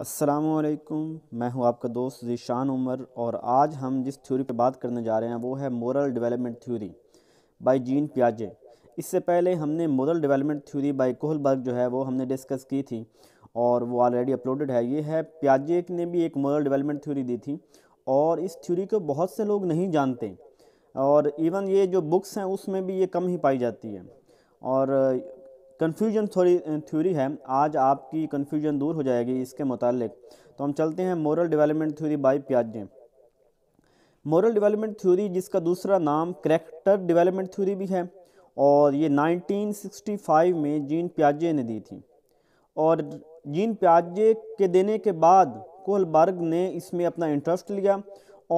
असलकुम मैं हूं आपका दोस्त जीशान उमर और आज हम जिस थ्योरी पे बात करने जा रहे हैं वो है moral development theory by Jean प्याजे इससे पहले हमने moral development theory by Kohlberg जो है वो हमने डिस्कस की थी और वो ऑलरेडी अपलोडेड है ये है प्याजे ने भी एक मोरल डेवलपमेंट थ्योरी दी थी और इस थ्योरी को बहुत से लोग नहीं जानते और इवन ये जो बुक्स हैं उसमें भी ये कम ही पाई जाती है और कन्फ्यूजन थोड़ी थ्योरी है आज आपकी कन्फ्यूजन दूर हो जाएगी इसके मुतालिक तो हम चलते हैं मॉरल डेवलपमेंट थ्योरी बाई प्याजे मॉरल डेवलपमेंट थ्योरी जिसका दूसरा नाम करेक्टर डेवलपमेंट थ्योरी भी है और ये 1965 में जीन प्याजे ने दी थी और जीन प्याजे के देने के बाद कोहलबर्ग ने इसमें अपना इंटरेस्ट लिया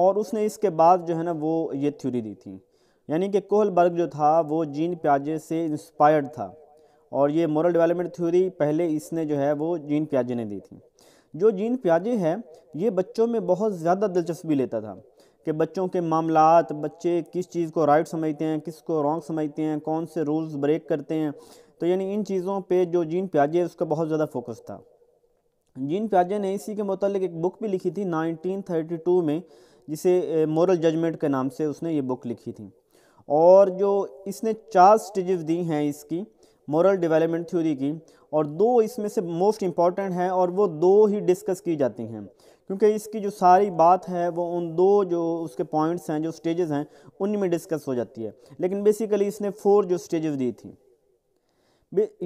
और उसने इसके बाद जो है ना वो ये थ्योरी दी थी यानी कि कोहलबर्ग जो था वो जीन प्याजे से इंस्पायर्ड था और ये मॉरल डेवलपमेंट थ्योरी पहले इसने जो है वो जीन प्याजे ने दी थी जो जीन प्याजे है ये बच्चों में बहुत ज़्यादा दिलचस्पी लेता था कि बच्चों के मामला बच्चे किस चीज़ को राइट समझते हैं किस को रॉन्ग समझते हैं कौन से रूल्स ब्रेक करते हैं तो यानी इन चीज़ों पे जो जीन प्याजे है उसका बहुत ज़्यादा फोकस था जीन प्याजे ने इसी के मतलब एक बुक भी लिखी थी नाइनटीन में जिसे मॉरल जजमेंट के नाम से उसने ये बुक लिखी थी और जो इसने चार स्टेजेस दी हैं इसकी मॉरल डेवलपमेंट थ्योरी की और दो इसमें से मोस्ट इम्पॉर्टेंट हैं और वो दो ही डिस्कस की जाती हैं क्योंकि इसकी जो सारी बात है वो उन दो जो उसके पॉइंट्स हैं जो स्टेजेस हैं उनमें डिस्कस हो जाती है लेकिन बेसिकली इसने फोर जो स्टेजेस दी थी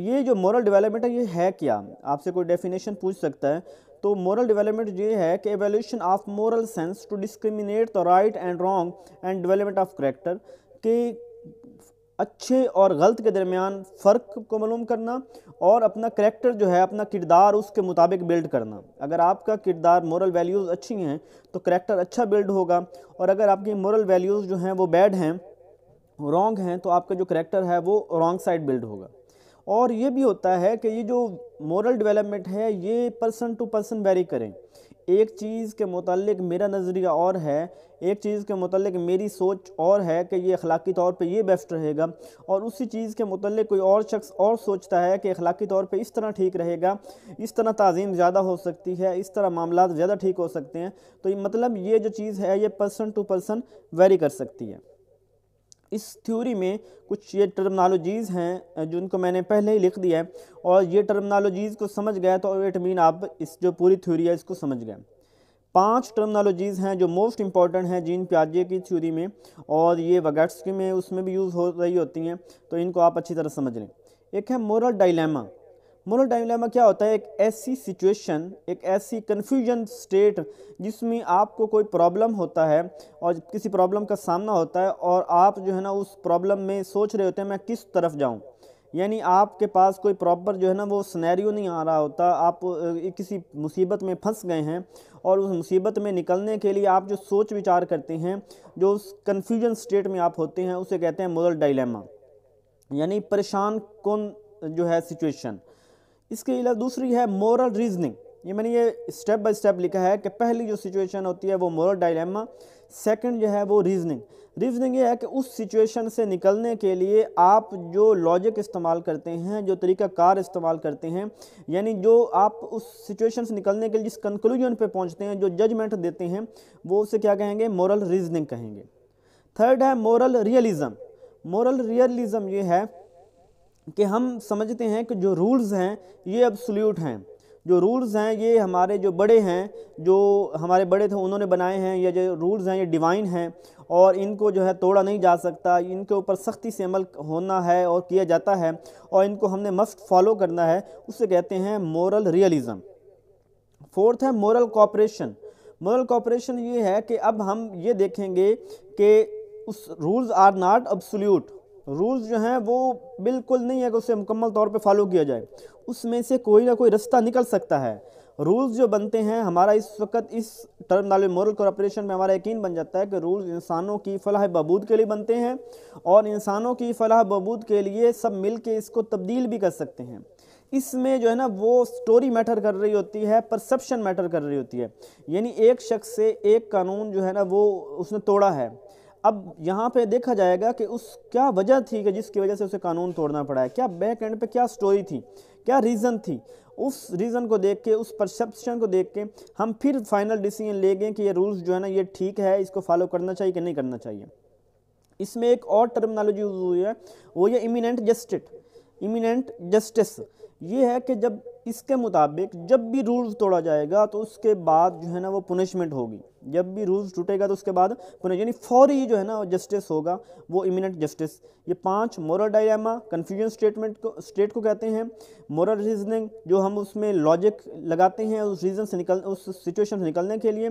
ये जो मॉरल डेवलपमेंट है ये है क्या आपसे कोई डेफिनेशन पूछ सकता है तो मॉरल डेवलपमेंट ये है कि evolution of moral sense to discriminate the right and wrong and development of character कि अच्छे और गलत के दरमियान फ़र्क को मालूम करना और अपना करेक्टर जो है अपना किरदार उसके मुताबिक बिल्ड करना अगर आपका किरदार मॉरल वैल्यूज़ अच्छी हैं तो करेक्टर अच्छा बिल्ड होगा और अगर आपकी मोरल वैल्यूज़ जो हैं वो बैड हैं रॉन्ग हैं तो आपका जो करेक्टर है वो रॉन्ग साइड बिल्ड होगा और ये भी होता है कि ये जो मॉरल डेवलपमेंट है ये पर्सन टू पर्सन वेरी करें एक चीज़ के मतलब मेरा नज़रिया और है एक चीज़ के मतलब मेरी सोच और है कि ये अखलाकी तौर पे ये बेस्ट रहेगा और उसी चीज़ के मतलब कोई और शख्स और सोचता है कि अखलाकी तौर पे इस तरह ठीक रहेगा इस तरह तज़ीम ज़्यादा हो सकती है इस तरह मामला ज़्यादा ठीक हो सकते हैं तो ये मतलब ये जो चीज़ है ये पर्सन टू पर्सन वेरी कर सकती है इस थ्योरी में कुछ ये टर्मनोलॉजीज़ हैं जिनको मैंने पहले ही लिख दिया है और ये टर्मनोलॉजीज़ को समझ गए तो इट मीन आप इस जो पूरी थ्योरी है इसको समझ गए पांच टर्मनोलॉजीज़ हैं जो मोस्ट इंपॉर्टेंट हैं जीन प्याजे की थ्योरी में और ये वगैट्स की में उसमें भी यूज़ हो रही होती हैं तो इनको आप अच्छी तरह समझ लें एक है मोरल डायलेमा मोरल डायलेमा क्या होता है एक ऐसी सिचुएशन एक ऐसी कन्फ्यूजन स्टेट जिसमें आपको कोई प्रॉब्लम होता है और किसी प्रॉब्लम का सामना होता है और आप जो है ना उस प्रॉब्लम में सोच रहे होते हैं मैं किस तरफ जाऊं यानी आपके पास कोई प्रॉपर जो है ना वो स्नैरियो नहीं आ रहा होता आप किसी मुसीबत में फंस गए हैं और उस मुसीबत में निकलने के लिए आप जो सोच विचार करते हैं जो उस कन्फ्यूजन स्टेट में आप होते हैं उसे कहते हैं मोरल डायलेमा यानी परेशान कौन जो है सिचुएशन इसके अलावा दूसरी है मॉरल रीजनिंग ये मैंने ये स्टेप बाय स्टेप लिखा है कि पहली जो सिचुएशन होती है वो मॉरल डायलेमा सेकंड जो है वो रीजनिंग रीजनिंग ये है कि उस सिचुएशन से निकलने के लिए आप जो लॉजिक इस्तेमाल करते हैं जो तरीका कार इस्तेमाल करते हैं यानी जो आप उस सिचुएशन से निकलने के लिए जिस कंक्लूजन पे पहुंचते हैं जो जजमेंट देते हैं वो उसे क्या कहेंगे मॉरल रीजनिंग कहेंगे थर्ड है मॉरल रियलिज्म मॉरल रियलिज़म ये है कि हम समझते हैं कि जो रूल्स हैं ये अब्सोल्यूट हैं जो रूल्स हैं ये हमारे जो बड़े हैं जो हमारे बड़े थे उन्होंने बनाए हैं या जो रूल्स हैं ये डिवाइन हैं और इनको जो है तोड़ा नहीं जा सकता इनके ऊपर सख्ती से अमल होना है और किया जाता है और इनको हमने मस्ट फॉलो करना है उसे कहते हैं मोरल रियलिज़म फोर्थ है मोरल कॉपरेशन मोरल कॉपरेशन ये है कि अब हम ये देखेंगे कि उस rules are not absolute rules जो हैं वो बिल्कुल नहीं है कि उसे मुकम्मल तौर पे फॉलो किया जाए उसमें से कोई ना कोई रास्ता निकल सकता है रूल्स जो बनते हैं हमारा इस वक्त इस टर्म नाले मॉरल कॉरपोरेशन में हमारा यकीन बन जाता है कि रूल्स इंसानों की फलाह बबूद के लिए बनते हैं और इंसानों की फलाह बबूद के लिए सब मिल के इसको तब्दील भी कर सकते हैं इसमें जो है ना वो स्टोरी मैटर कर रही होती है परसेप्शन मैटर कर रही होती है यानी एक शख्स से एक कानून जो है ना वो उसने तोड़ा है अब यहाँ पे देखा जाएगा कि उस क्या वजह थी कि जिसकी वजह से उसे कानून तोड़ना पड़ा है क्या बैक एंड पे क्या स्टोरी थी क्या रीज़न थी उस रीज़न को देख के उस परसेप्शन को देख के हम फिर फाइनल डिसीजन ले गए कि ये रूल्स जो है ना ये ठीक है इसको फॉलो करना चाहिए कि नहीं करना चाहिए इसमें एक और टर्मिनोलॉजी यूज हुई है वो ये इमिनेंट जस्टिस इमिनेंट जस्टिस ये है कि जब इसके मुताबिक जब भी रूल्स तोड़ा जाएगा तो उसके बाद जो है ना वो पुनिशमेंट होगी जब भी रूल्स टूटेगा तो उसके बाद पुनिश यानी फौरी जो है ना जस्टिस होगा वो इमिनेंट जस्टिस ये पांच मोरल डायमा कन्फ्यूजन स्टेटमेंट को स्टेट को कहते हैं मोरल रीजनिंग जो हम उसमें लॉजिक लगाते हैं उस रीज़न से निकल उस सिचुएशन से निकलने के लिए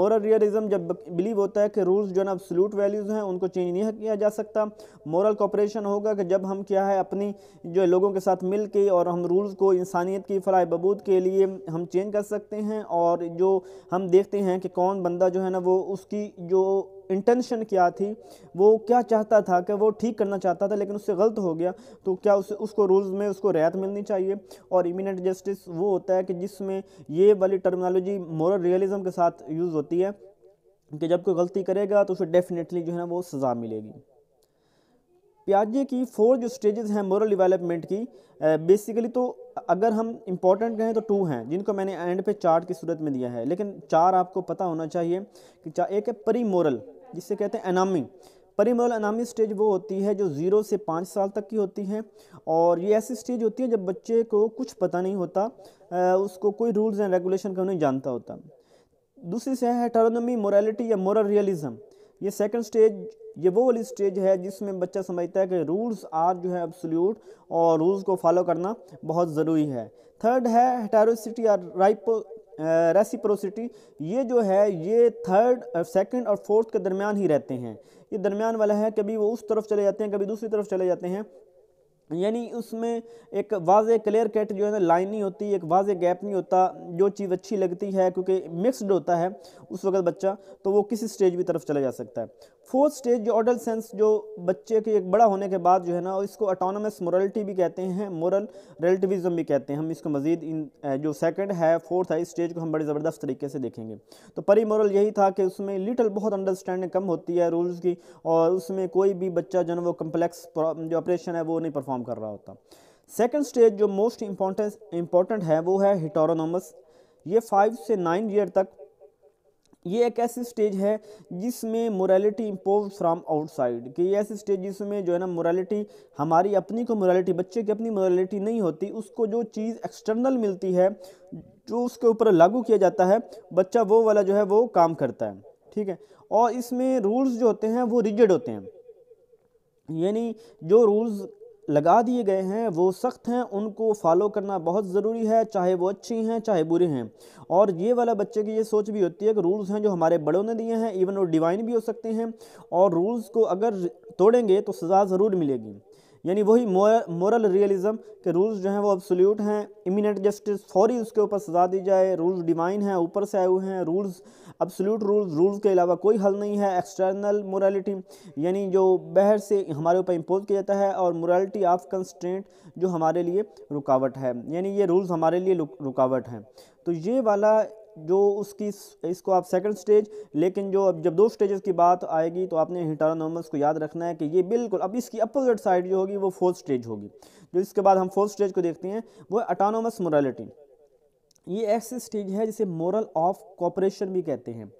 मोरल रियलिज्म जब बिलीव होता है कि रूल्स जो है ना सल्यूट वैल्यूज़ हैं उनको चेंज नहीं किया जा सकता मोरल कॉपरेशन होगा कि जब हम क्या है अपनी जो लोगों के साथ मिल के और हम रूल्स को इंसानियत की की फ़लाह बबूद के लिए हम चेंज कर सकते हैं और जो हम देखते हैं कि कौन बंदा जो है ना वो उसकी जो इंटेंशन क्या थी वो क्या चाहता था कि वो ठीक करना चाहता था लेकिन उससे गलत हो गया तो क्या उस उसको रूल्स में उसको रियायत मिलनी चाहिए और इमिनेंट जस्टिस वो होता है कि जिसमें ये वाली टर्मिनोलॉजी मॉरल रियलिज्म के साथ यूज़ होती है कि जब कोई गलती करेगा तो उसे डेफिनेटली जो है ना वो सज़ा मिलेगी प्याजे की फोर जो स्टेजेस हैं मॉरल डेवलपमेंट की बेसिकली तो अगर हम इंपॉर्टेंट कहें तो टू हैं जिनको मैंने एंड पे चार्ट की सूरत में दिया है लेकिन चार आपको पता होना चाहिए कि चार एक है मोरल जिसे कहते हैं परी मोरल अनामी स्टेज वो होती है जो ज़ीरो से पाँच साल तक की होती है और ये ऐसी स्टेज होती है जब बच्चे को कुछ पता नहीं होता उसको कोई रूल्स एंड रेगुलेशन का नहीं जानता होता दूसरी से है टेरोनमी मोरालिटी या मोरल रियलिज़म ये सेकंड स्टेज ये वो वाली स्टेज है जिसमें बच्चा समझता है कि रूल्स आर जो है अब और रूल्स को फॉलो करना बहुत ज़रूरी है थर्ड है हेटारोसिटी या राइपो रेसिप्रोसिटी ये जो है ये थर्ड सेकंड uh, और फोर्थ के दरमियान ही रहते हैं ये दरमियान वाला है कभी वो उस तरफ चले जाते हैं कभी दूसरी तरफ चले जाते हैं यानी उसमें एक वाज क्लियर कट जो है ना लाइन नहीं होती एक वाज गैप नहीं होता जो चीज़ अच्छी लगती है क्योंकि मिक्सड होता है उस वक्त बच्चा तो वो किसी स्टेज की तरफ चला जा सकता है फोर्थ स्टेज जो ऑडल सेंस जो बच्चे के एक बड़ा होने के बाद जो है ना इसको अटोनमस मोरलिटी भी कहते हैं मोरल रिलेटिविज्म भी कहते हैं हम इसको मजीद इन जो सेकंड है फोर्थ है इस स्टेज को हम बड़े ज़बरदस्त तरीके से देखेंगे तो परी मोरल यही था कि उसमें लिटल बहुत अंडरस्टैंडिंग कम होती है रूल्स की और उसमें कोई भी बच्चा जो है वो कम्प्लेक्स जो ऑपरेशन है वो नहीं परफॉर्म कर रहा होता सेकेंड स्टेज जो मोस्ट इम्पोर्टेंस इम्पॉर्टेंट है वो है हिटोरोनोमस ये फाइव से नाइन ईयर तक ये एक ऐसी स्टेज है जिसमें मोरालिटी इम्पोज फ्राम आउटसाइड कि ये ऐसी स्टेज जिसमें जो है ना मोरालिटी हमारी अपनी को मोरालिटी बच्चे की अपनी मोरालिटी नहीं होती उसको जो चीज़ एक्सटर्नल मिलती है जो उसके ऊपर लागू किया जाता है बच्चा वो वाला जो है वो काम करता है ठीक है और इसमें रूल्स जो होते हैं वो रिजिड होते हैं यानी जो रूल्स लगा दिए गए हैं वो सख्त हैं उनको फॉलो करना बहुत ज़रूरी है चाहे वो अच्छी हैं चाहे बुरे हैं और ये वाला बच्चे की ये सोच भी होती है कि रूल्स हैं जो हमारे बड़ों ने दिए हैं इवन वो डिवाइन भी हो सकते हैं और रूल्स को अगर तोड़ेंगे तो सज़ा ज़रूर मिलेगी यानी वही मॉरल रियलिज़म के रूल्स जो हैं वो अब्सोल्यूट हैं इमिनेंट जस्टिस फौरी उसके ऊपर सजा दी जाए रूल्स डिवाइन हैं ऊपर से आए हुए हैं रूल्स अब्सोल्यूट रूल्स रूल्स के अलावा कोई हल नहीं है एक्सटर्नल मोरालिटी यानी जो बहर से हमारे ऊपर इम्पोज किया जाता है और मोरालिटी ऑफ कंस्टेंट जो हमारे लिए रुकावट है यानी ये रूल्स हमारे लिए रुकावट हैं तो ये वाला जो उसकी इसको आप सेकंड स्टेज लेकिन जो अब जब दो स्टेजेस की बात आएगी तो आपने हिटारानोमस को याद रखना है कि ये बिल्कुल अब इसकी अपोजिट साइड जो होगी वो फोर्थ स्टेज होगी जो इसके बाद हम फोर्थ स्टेज को देखते हैं वो अटानोमस मोरालिटी ये ऐसी स्टेज है जिसे मोरल ऑफ कॉपरेशन भी कहते हैं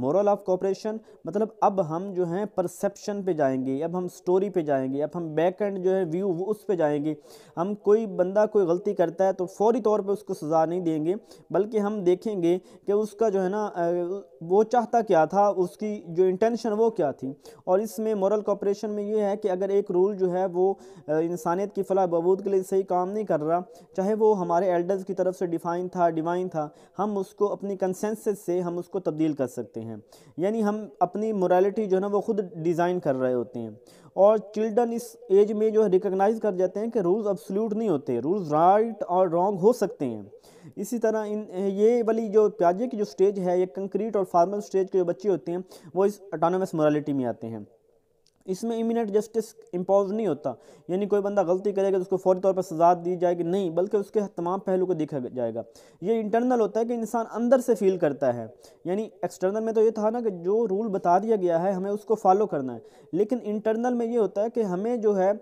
मॉरल ऑफ कॉपरेशन मतलब अब हम जो हैं परसेप्शन पे जाएंगे अब हम स्टोरी पे जाएंगे अब हम बैक एंड जो है व्यू उस पे जाएंगे हम कोई बंदा कोई गलती करता है तो फौरी तौर पे उसको सज़ा नहीं देंगे बल्कि हम देखेंगे कि उसका जो है ना वो चाहता क्या था उसकी जो इंटेंशन वो क्या थी और इसमें मॉरल कॉपरेशन में ये है कि अगर एक रूल जो है वो इंसानियत की फलाह बबूद के लिए सही काम नहीं कर रहा चाहे वो हमारे एल्डर्स की तरफ से डिफाइन था डिवाइन था हम उसको अपनी कंसेंसस से हम उसको तब्दील कर सकते हैं हैं यानी हम अपनी मोरालिटी जो है ना वो खुद डिज़ाइन कर रहे होते हैं और चिल्ड्रन इस एज में जो है रिकगनाइज़ कर जाते हैं कि रूल्स अब नहीं होते रूल्स राइट और रॉन्ग हो सकते हैं इसी तरह इन ये वाली जो प्याजे की जो स्टेज है ये कंक्रीट और फार्मल स्टेज के जो बच्चे होते हैं वो इस ऑटोनमस मोरालिटी में आते हैं इसमें इमिनेट जस्टिस इम्पोज नहीं होता यानी कोई बंदा गलती करेगा तो उसको फौरी तौर पर सजा दी जाएगी नहीं बल्कि उसके तमाम पहलू को देखा जाएगा ये इंटरनल होता है कि इंसान अंदर से फील करता है यानी एक्सटर्नल में तो ये था ना कि जो रूल बता दिया गया है हमें उसको फॉलो करना है लेकिन इंटरनल में ये होता है कि हमें जो है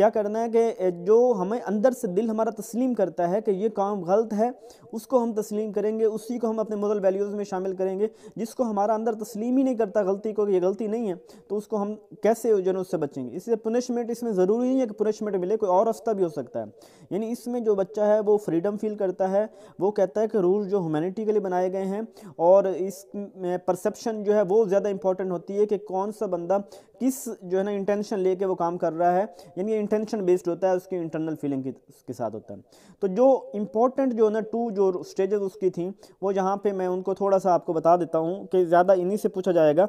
क्या करना है कि जो हमें अंदर से दिल हमारा तस्लीम करता है कि ये काम गलत है उसको हम तस्लीम करेंगे उसी को हम अपने मॉडल वैल्यूज़ में शामिल करेंगे जिसको हमारा अंदर तस्लीम ही नहीं करता गलती को ये गलती नहीं है तो उसको हम कैसे जो है उससे बचेंगे इसलिए पुनिशमेंट इसमें ज़रूरी नहीं है कि पनिशमेंट मिले कोई और रास्ता भी हो सकता है यानी इसमें जो बच्चा है वो फ्रीडम फील करता है वो कहता है कि रूल जो ह्यूमैनिटी के लिए बनाए गए हैं और इस परसेप्शन जो है वो ज़्यादा इंपॉर्टेंट होती है कि कौन सा बंदा किस जो है ना इंटेंशन लेके वो काम कर रहा है यानी इंटेंशन बेस्ड होता है उसकी इंटरनल फीलिंग की उसके साथ होता है तो जो इंपॉर्टेंट जो है ना टू जो स्टेजेस उसकी थी वो यहाँ पे मैं उनको थोड़ा सा आपको बता देता हूँ कि ज़्यादा इन्हीं से पूछा जाएगा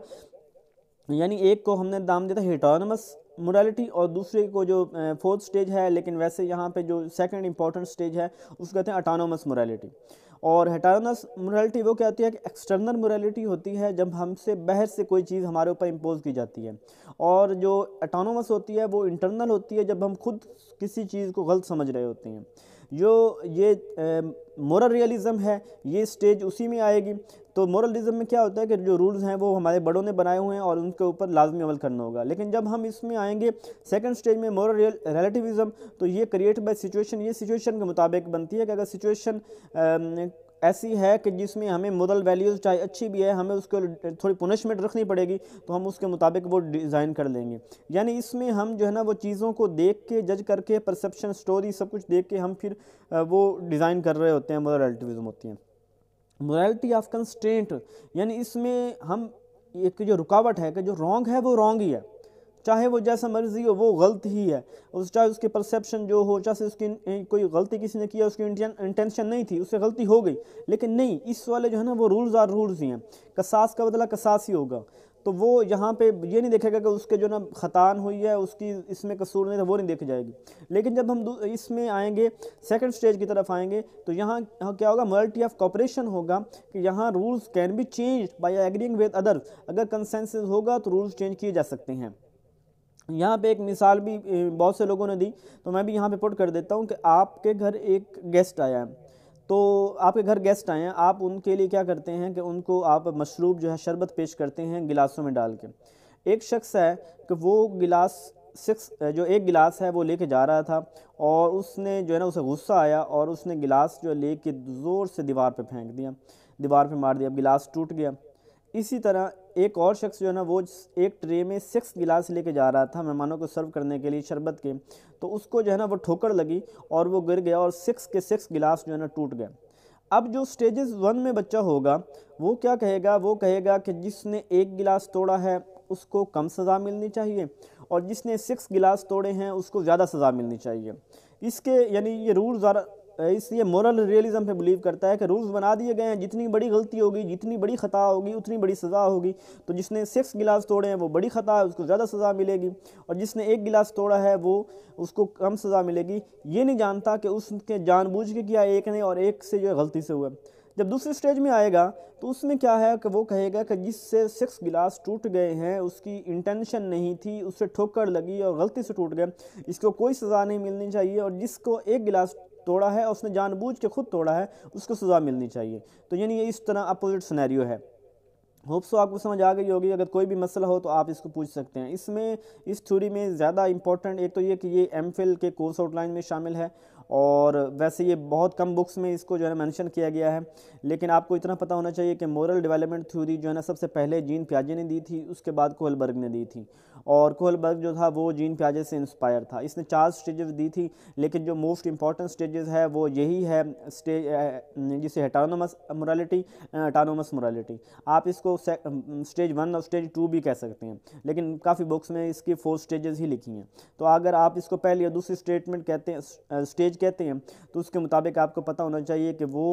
यानी एक को हमने दाम दिया था हिटोनमस मोरालिटी और दूसरे को जो फोर्थ स्टेज है लेकिन वैसे यहाँ पे जो सेकंड इंपॉर्टेंट स्टेज है उसको कहते हैं अटानोमस मोरालिटी और हेटानस मोरालिटी वो क्या होती है कि एक्सटर्नल मोरालिटी होती है जब हमसे बहर से कोई चीज़ हमारे ऊपर इम्पोज की जाती है और जो अटोनमस होती है वो इंटरनल होती है जब हम खुद किसी चीज़ को गलत समझ रहे होते हैं जो ये मोरल रियलिज़म है ये स्टेज उसी में आएगी तो मोरलिज़म में क्या होता है कि जो रूल्स हैं वो हमारे बड़ों ने बनाए हुए हैं और उनके ऊपर लाजमी अमल करना होगा लेकिन जब हम इसमें आएंगे सेकंड स्टेज में मोरल रिलेटिविज़म तो ये क्रिएट बाय सिचुएशन ये सिचुएशन के मुताबिक बनती है कि अगर सिचुएशन ऐसी है कि जिसमें हमें मोरल वैल्यूज़ चाहे अच्छी भी है हमें उसको थोड़ी पुनिशमेंट रखनी पड़ेगी तो हम उसके मुताबिक वो डिज़ाइन कर लेंगे यानी इसमें हम जो है ना वो चीज़ों को देख के जज करके परसेप्शन स्टोरी सब कुछ देख के हम फिर वो डिज़ाइन कर रहे होते हैं मोरल रिलेटिविज़म होती हैं मोरालिटी ऑफ कंस्टेंट यानी इसमें हम एक जो रुकावट है कि जो रॉन्ग है वो रॉन्ग ही है चाहे वो जैसा मर्जी हो वो गलत ही है उस चाहे उसके परसेप्शन जो हो चाहे उसकी कोई गलती किसी ने किया उसकी इंटेंशन नहीं थी उससे गलती हो गई लेकिन नहीं इस वाले जो है ना वो रूल्स आर रूल्स ही हैं कसास का बदला कसास ही होगा तो वो यहाँ पे ये नहीं देखेगा कि उसके जो ना ख़तान हुई है उसकी इसमें कसूर नहीं था वो नहीं देखी जाएगी लेकिन जब हम इसमें आएंगे सेकंड स्टेज की तरफ आएंगे तो यहाँ क्या होगा मल्टी ऑफ कॉपरेशन होगा कि यहाँ rules can be change by agreeing with other अगर कंसेंस होगा तो रूल्स चेंज किए जा सकते हैं यहाँ पे एक मिसाल भी बहुत से लोगों ने दी तो मैं भी यहाँ पे पुट कर देता हूँ कि आपके घर एक गेस्ट आया है तो आपके घर गेस्ट आए हैं आप उनके लिए क्या करते हैं कि उनको आप मशरूब जो है शरबत पेश करते हैं गिलासों में डाल के एक शख्स है कि वो गिलास सिक्स जो एक गिलास है वो लेके जा रहा था और उसने जो है ना उसे गुस्सा आया और उसने गिलास जो ले ज़ोर से दीवार पे फेंक दिया दीवार पे मार दिया गिलास टूट गया इसी तरह एक और शख्स जो है ना वो एक ट्रे में सिक्स गिलास लेके जा रहा था मेहमानों को सर्व करने के लिए शरबत के तो उसको जो है ना वो ठोकर लगी और वो गिर गया और सिक्स के सिक्स गिलास जो है ना टूट गए अब जो स्टेजेस वन में बच्चा होगा वो क्या कहेगा वो कहेगा कि जिसने एक गिलास तोड़ा है उसको कम सज़ा मिलनी चाहिए और जिसने सिक्स गिलास तोड़े हैं उसको ज़्यादा सज़ा मिलनी चाहिए इसके यानी ये रूल ज़रा तो इसलिए मॉरल रियलिज़म पे बिलीव करता है कि रूल्स बना दिए गए हैं जितनी बड़ी गलती होगी जितनी बड़ी खता होगी उतनी बड़ी सज़ा होगी तो जिसने सिक्स गिलास तोड़े हैं वो बड़ी खता है उसको ज़्यादा सज़ा मिलेगी और जिसने एक गिलास तोड़ा है वो उसको कम सज़ा मिलेगी ये नहीं जानता कि उसने जानबूझ के किया एक ने और एक से जो गलती से हुआ जब दूसरे स्टेज में आएगा तो उसमें क्या है कि वो कहेगा कि जिससे सिक्स गिलास टूट गए हैं उसकी इंटेंशन नहीं थी उससे ठोकर लगी और गलती से टूट गए इसको कोई सज़ा नहीं मिलनी चाहिए और जिसको एक गिलास तोड़ा है और उसने जानबूझ के खुद तोड़ा है उसको सज़ा मिलनी चाहिए तो यानी ये इस तरह अपोजिट सिनेरियो है होप्सो आपको समझ आ गई होगी अगर कोई भी मसला हो तो आप इसको पूछ सकते हैं इसमें इस थ्योरी में ज़्यादा इंपॉर्टेंट एक तो ये कि ये एम के कोर्स आउटलाइन में शामिल है और वैसे ये बहुत कम बुक्स में इसको जो है मेंशन किया गया है लेकिन आपको इतना पता होना चाहिए कि मोरल डेवलपमेंट थ्योरी जो है ना सबसे पहले जीन प्याजे ने दी थी उसके बाद कोहलबर्ग ने दी थी और कोहलबर्ग जो था वो जीन प्याजे से इंस्पायर था इसने चार स्टेजेस दी थी लेकिन जो मोस्ट इंपॉर्टेंट स्टेजेस है वो यही है स्टेज जिसे हटानोमस मोरालिटी अटानोमस मोरालिटी आप इसको स्टेज वन और स्टेज टू भी कह सकते हैं लेकिन काफ़ी बुक्स में इसकी फोर स्टेजेस ही लिखी हैं तो अगर आप इसको पहले या दूसरी स्टेटमेंट कहते हैं स्टेज कहते हैं तो उसके मुताबिक आपको पता होना चाहिए कि वो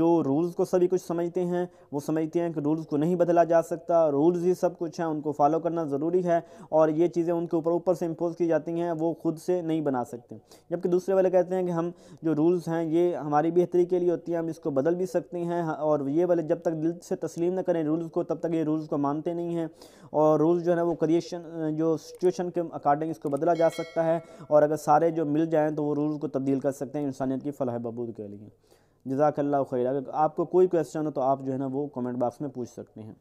जो रूल्स को सभी कुछ समझते हैं वो समझते हैं कि रूल्स को नहीं बदला जा सकता रूल्स ही सब कुछ हैं उनको फॉलो करना ज़रूरी है और ये चीज़ें उनके ऊपर ऊपर से इम्पोज की जाती हैं वो खुद से नहीं बना सकते जबकि दूसरे वाले कहते हैं कि हम जो रूल्स हैं ये हमारी बेहतरी के लिए होती हैं हम इसको बदल भी सकते हैं और ये वाले जब तक दिल से तस्लीम न करें रूल्स को तब तक ये रूल्स को मानते नहीं हैं और रूल्स जो है वो क्रिएशन जो सिचुएशन के अकॉर्डिंग इसको बदला जा सकता है और अगर सारे जो मिल जाएँ तो वो रूल्स को तब्दील कर कर सकते हैं इंसानियत की फलाह बबूद के लिए जजाकल्ला खैर अगर आपको कोई क्वेश्चन हो तो आप जो है ना वो कमेंट बॉक्स में पूछ सकते हैं